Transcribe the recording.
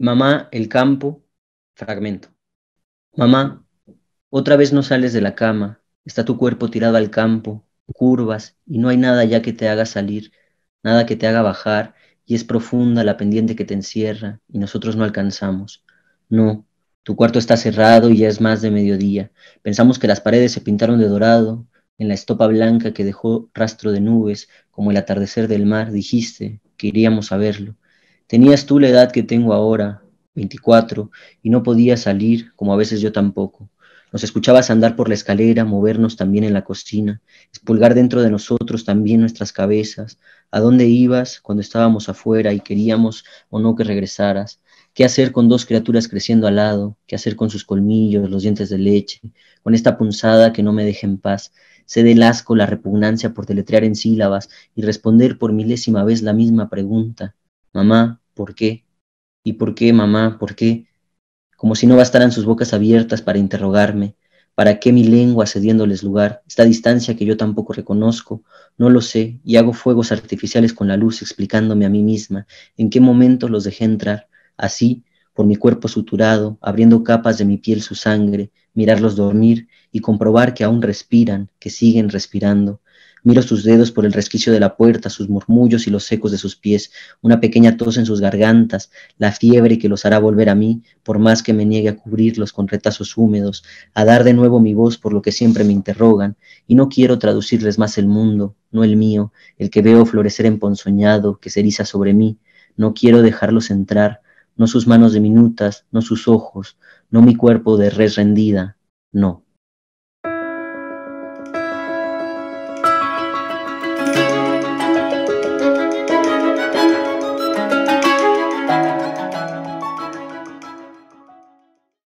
Mamá, el campo, fragmento. Mamá, otra vez no sales de la cama, está tu cuerpo tirado al campo, curvas, y no hay nada ya que te haga salir, nada que te haga bajar, y es profunda la pendiente que te encierra, y nosotros no alcanzamos. No, tu cuarto está cerrado y ya es más de mediodía. Pensamos que las paredes se pintaron de dorado, en la estopa blanca que dejó rastro de nubes, como el atardecer del mar, dijiste que iríamos a verlo. Tenías tú la edad que tengo ahora, 24, y no podías salir, como a veces yo tampoco. Nos escuchabas andar por la escalera, movernos también en la cocina, espulgar dentro de nosotros también nuestras cabezas, a dónde ibas cuando estábamos afuera y queríamos o no que regresaras, qué hacer con dos criaturas creciendo al lado, qué hacer con sus colmillos, los dientes de leche, con esta punzada que no me deja en paz, se el asco, la repugnancia por deletrear en sílabas y responder por milésima vez la misma pregunta. Mamá, ¿por qué? ¿Y por qué, mamá? ¿Por qué? Como si no bastaran sus bocas abiertas para interrogarme. ¿Para qué mi lengua cediéndoles lugar? Esta distancia que yo tampoco reconozco, no lo sé, y hago fuegos artificiales con la luz explicándome a mí misma en qué momento los dejé entrar. Así, por mi cuerpo suturado, abriendo capas de mi piel su sangre, mirarlos dormir y comprobar que aún respiran, que siguen respirando. Miro sus dedos por el resquicio de la puerta, sus murmullos y los secos de sus pies, una pequeña tos en sus gargantas, la fiebre que los hará volver a mí, por más que me niegue a cubrirlos con retazos húmedos, a dar de nuevo mi voz por lo que siempre me interrogan, y no quiero traducirles más el mundo, no el mío, el que veo florecer emponzoñado, que se eriza sobre mí, no quiero dejarlos entrar, no sus manos diminutas, no sus ojos, no mi cuerpo de res rendida, no.